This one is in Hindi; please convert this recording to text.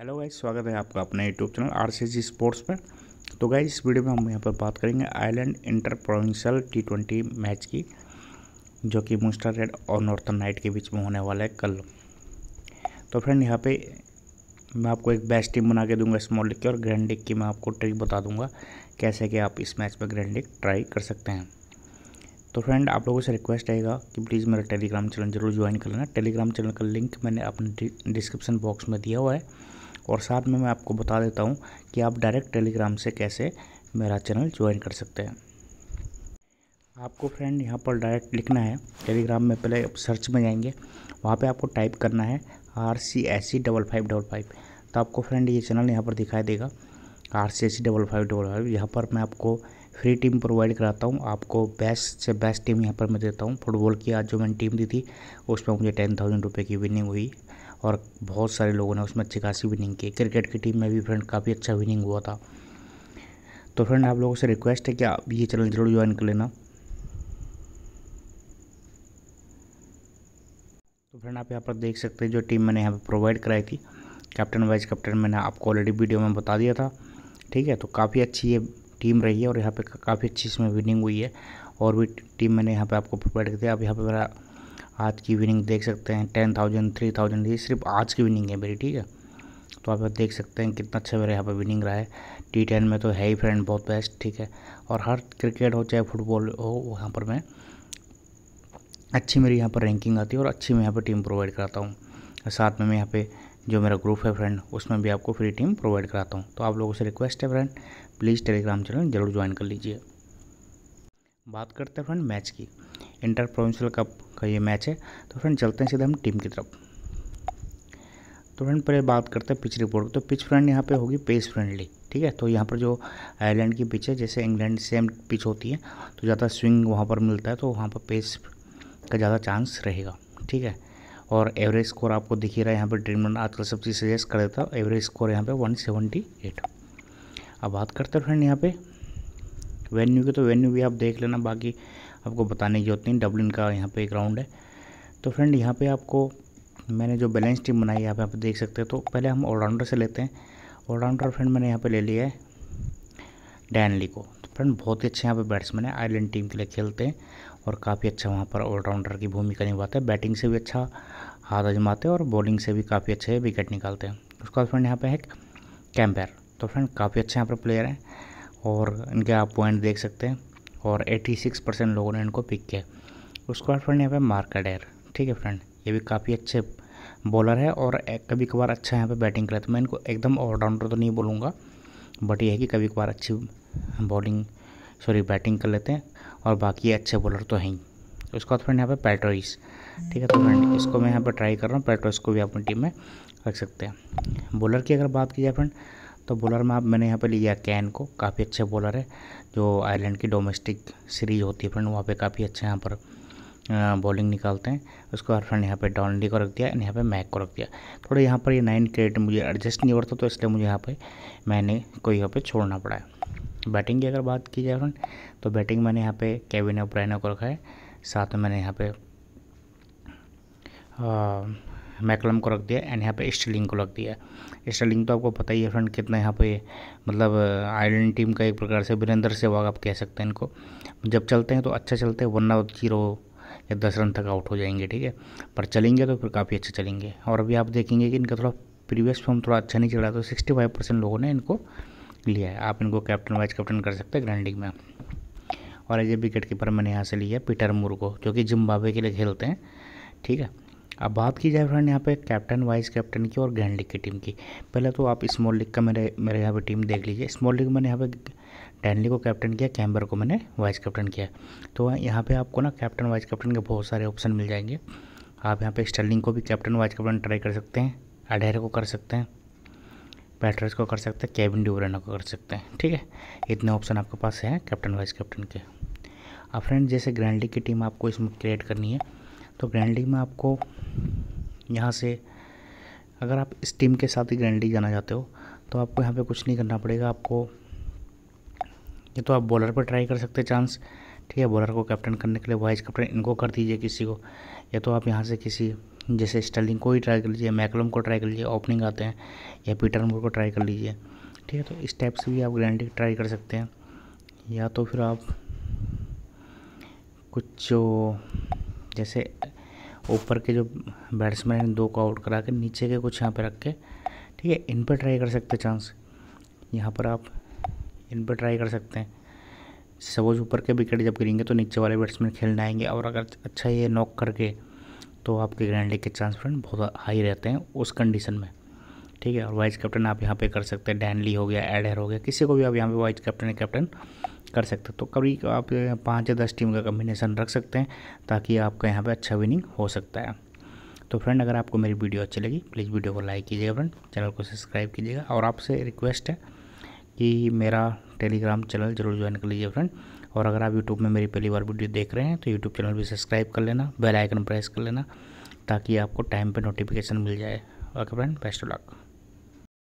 हेलो गाइस स्वागत है आपका अपने YouTube channel R C sports पर तो गाइस इस वीडियो में हम यहाँ पर बात करेंगे Ireland inter provincial T twenty match की जो कि मुस्टर रेड और नॉर्थन नाइट के बीच में होने वाला है कल तो फ्रेंड यहाँ पे मैं आपको एक बेस्ट टीम बना के दूंगा स्मॉल लीग की और ग्रैंड लीग की मैं आपको ट्रिक बता दूंगा कैसे कि आप इस मैच में ग्रैंड लीग ट्राई कर सकते हैं तो फ्रेंड आप लोगों से रिक्वेस्ट रहेगा कि प्लीज़ मेरा टेलीग्राम चैनल जरूर ज्वाइन कर लेना टेलीग्राम चैनल का लिंक मैंने अपने डिस्क्रिप्शन बॉक्स में दिया हुआ है और साथ में मैं आपको बता देता हूँ कि आप डायरेक्ट टेलीग्राम से कैसे मेरा चैनल ज्वाइन कर सकते हैं आपको फ्रेंड यहाँ पर डायरेक्ट लिखना है टेलीग्राम में पहले सर्च में जाएंगे वहाँ पे आपको टाइप करना है R C S C double five double five तो आपको फ्रेंड ये चैनल यहाँ पर दिखाई देगा R C S C double five double five यहाँ पर मैं आपको फ्री टीम प्रोवाइड कराता हूँ आपको बेस्ट से बेस्ट टीम यहाँ पर मैं देता हूँ फुटबॉल की आज जो मैंने टीम दी थी उसमें मुझे टेन थाउजेंड रुपये की विनिंग हुई और बहुत सारे लोगों ने उसमें अच्छी खासी विनिंग की क्रिकेट की टीम में भी फ्रेंड काफ़ी अच्छा विनिंग हुआ था तो फ्रेंड आप लोगों से रिक्वेस्ट है कि आप ये चैनल जरूर ज्वाइन कर लेना तो फ्रेंड आप यहाँ पर देख सकते हैं जो टीम मैंने यहाँ पर प्रोवाइड कराई थी कैप्टन वाइस कैप्टन मैंने आपको ऑलरेडी वीडियो में बता दिया था ठीक है तो काफ़ी अच्छी ये टीम रही है और यहाँ पे काफ़ी अच्छी इसमें विनिंग हुई है और भी टीम मैंने यहाँ पे आपको प्रोवाइड कर दिया आप यहाँ पर मेरा आज की विनिंग देख सकते हैं टेन थाउजेंड थ्री थाउजेंड ये सिर्फ आज की विनिंग है मेरी ठीक है तो आप देख सकते हैं कितना अच्छा मेरा यहाँ पर विनिंग रहा है टी टेन में तो है ही फ्रेंड बहुत बेस्ट ठीक है और हर क्रिकेट हो चाहे फुटबॉल हो वहाँ पर मैं अच्छी मेरी यहाँ पर रैंकिंग आती है और अच्छी मैं यहाँ पर टीम प्रोवाइड कराता हूँ साथ में मैं यहाँ पे जो मेरा ग्रुप है फ्रेंड उसमें भी आपको फ्री टीम प्रोवाइड कराता हूँ तो आप लोगों से रिक्वेस्ट है फ्रेंड प्लीज़ टेलीग्राम चैनल जरूर ज्वाइन कर लीजिए बात करते हैं फ्रेंड मैच की इंटर प्रोविंशियल कप का ये मैच है तो फ्रेंड चलते हैं सीधे हम टीम की तरफ तो फ्रेंड पर बात करते हैं पिच रिपोर्ट तो पिच फ्रेंड यहाँ पे होगी पेस फ्रेंडली ठीक है तो यहाँ पर जो आयरलैंड की पिच है जैसे इंग्लैंड सेम पिच होती है तो ज़्यादा स्विंग वहाँ पर मिलता है तो वहाँ पर पेस का ज़्यादा चांस रहेगा ठीक है और एवरेज स्कोर आपको दिख ही रहा है यहाँ पर ट्रीटमेंट आजकल सब चीज़ सजेस्ट कर देता है एवरेज स्कोर यहाँ पे 178 अब बात करते हैं फ्रेंड यहाँ पे वेन्यू की तो वेन्यू भी आप देख लेना बाकी आपको बताने की हैं नहीं डब्लिन का यहाँ पे एक राउंड है तो फ्रेंड यहाँ पे आपको मैंने जो बैलेंस टीम बनाई है यहाँ पर आप देख सकते हैं तो पहले हम ऑलराउंडर से लेते हैं ऑलराउंडर फ्रेंड मैंने यहाँ पे ले लिया है डैनली को तो फ्रेंड बहुत ही अच्छे यहाँ पे बैट्समैन है आयरलैंड टीम के लिए खेलते हैं और काफ़ी अच्छा वहाँ पर ऑलराउंडर की भूमिका निभाते हैं बैटिंग से भी अच्छा हाथ आजमाते हैं और बॉलिंग से भी काफ़ी अच्छे विकेट निकालते हैं उसके बाद फ्रेंड यहाँ पर है कैम्पेयर तो फ्रेंड काफ़ी अच्छे यहाँ पर प्लेयर हैं और इनके आप पॉइंट देख सकते हैं और 86 परसेंट लोगों ने इनको पिक किया उसके बाद फ्रेंड यहाँ पे मार्केडेर ठीक है फ्रेंड ये भी काफ़ी अच्छे बॉलर है और कभी कभार अच्छा यहाँ पे बैटिंग करे तो मैं इनको एकदम ऑलराउंडर तो नहीं बोलूँगा बट ये है कि कभी कभार अच्छी बॉलिंग सॉरी बैटिंग कर लेते हैं और बाकी अच्छे बॉलर तो हैं ही उसके बाद फ्रेंड यहाँ पे पेट्रोइस ठीक है तो फ्रेंड इसको मैं यहाँ पे ट्राई कर रहा हूँ पेट्रोइस को भी अपनी टीम में रख सकते हैं बॉलर की अगर बात की जाए फ्रेंड तो बॉलर में आप मैंने यहाँ पे लिया कैन को काफ़ी अच्छे बॉलर है जो आयरलैंड की डोमेस्टिक सीरीज होती है फ्रेंड वहाँ पे काफ़ी अच्छा यहाँ पर बॉलिंग निकालते हैं उसके बाद फ्रेंड यहाँ पे डॉनली को रख दिया एंड यहाँ पे मैक को रख दिया थोड़ा यहाँ पर ये नाइन क्रेडिट मुझे एडजस्ट नहीं करता तो इसलिए मुझे यहाँ पर मैंने को यहाँ पर छोड़ना पड़ा है बैटिंग की अगर बात की जाए फ्रेंड तो बैटिंग मैंने यहाँ पर केविन ऑफ को रखा है साथ में मैंने यहाँ पर मैकलम को रख दिया एंड यहाँ पे स्टर्लिंग को रख दिया स्टर्लिंग तो आपको पता ही है फ्रेंड कितना यहाँ पे मतलब आयरलैंड टीम का एक प्रकार से वीरेंद्र सहवाग आप कह सकते हैं इनको जब चलते हैं तो अच्छा चलते हैं वरना जीरो या दस रन तक आउट हो जाएंगे ठीक है पर चलेंगे तो फिर काफ़ी अच्छा चलेंगे और अभी आप देखेंगे कि इनका थोड़ा प्रीवियस फॉर्म थोड़ा अच्छा नहीं चल रहा तो सिक्सटी फाइव परसेंट लोगों ने इनको लिया है आप इनको कैप्टन वाइस कैप्टन कर सकते हैं ग्रैंडिंग में और एज ए विकेट कीपर मैंने यहाँ से लिया पीटर मूर को जो कि जिम्बाबे के लिए खेलते हैं ठीक है अब बात की जाए फ्रेंड यहाँ पे कैप्टन वाइस कैप्टन की और ग्रैंड लीग की टीम की पहले तो आप स्मॉल लीग का मेरे मेरे यहाँ पे टीम देख लीजिए स्मॉल लीग मैंने यहाँ पे डैनली को कैप्टन किया कैम्बर को मैंने वाइस कैप्टन किया तो यहाँ पे आपको ना कैप्टन वाइस कैप्टन के बहुत सारे ऑप्शन मिल जाएंगे आप यहाँ पे स्टर्लिंग को भी कैप्टन वाइस कैप्टन ट्राई कर सकते हैं अडेर को कर सकते हैं पैटर्स को कर सकते हैं केविन ड्यूरेना को कर सकते हैं ठीक है इतने ऑप्शन आपके पास हैं कैप्टन वाइस कैप्टन के अब फ्रेंड जैसे ग्रैंड लीग की टीम आपको इसमें क्रिएट करनी है तो ग्रैंडिंग में आपको यहाँ से अगर आप इस टीम के साथ ही ग्रैंडिंग जाना चाहते हो तो आपको यहाँ पे कुछ नहीं करना पड़ेगा आपको ये तो आप बॉलर पर ट्राई कर सकते चांस ठीक है बॉलर को कैप्टन करने के लिए वाइस कैप्टन इनको कर दीजिए किसी को या तो आप यहाँ से किसी जैसे स्टर्लिंग को ही ट्राई कर लीजिए मैकलम को ट्राई कर लीजिए ओपनिंग आते हैं या पीटर मोर को ट्राई कर लीजिए ठीक है तो इस टाइप से भी आप ग्रैंडिंग ट्राई कर सकते हैं या तो फिर आप कुछ जो जैसे ऊपर के जो बैट्समैन हैं दो को आउट करा के नीचे के कुछ यहाँ पे रख के ठीक है इन पर ट्राई कर सकते चांस यहाँ पर आप इन पर ट्राई कर सकते हैं सपोज ऊपर के विकेट जब गिरेंगे तो नीचे वाले बैट्समैन खेलने आएंगे और अगर अच्छा ये नॉक करके तो आपके ग्रैंड लीग के चांस फ्रेंड बहुत हाई रहते हैं उस कंडीशन में ठीक है और वाइस कैप्टन आप यहाँ पे कर सकते हैं डैनली हो गया एडहर हो गया किसी को भी आप यहाँ पे वाइस कैप्टन या कैप्टन कर सकते हो तो कभी आप पाँच या दस टीम का कम्बिनेशन रख सकते हैं ताकि आपका यहाँ पर अच्छा विनिंग हो सकता है तो फ्रेंड अगर आपको मेरी वीडियो अच्छी लगी प्लीज़ वीडियो को लाइक कीजिएगा फ्रेंड चैनल को सब्सक्राइब कीजिएगा और आपसे रिक्वेस्ट है कि मेरा टेलीग्राम चैनल जरूर ज्वाइन कर लीजिए फ्रेंड और अगर आप यूट्यूब में मेरी पहली बार वीडियो देख रहे हैं तो यूट्यूब चैनल भी सब्सक्राइब कर लेना बेल आइकन प्रेस कर लेना ताकि आपको टाइम पे नोटिफिकेशन मिल जाए okay friend best of luck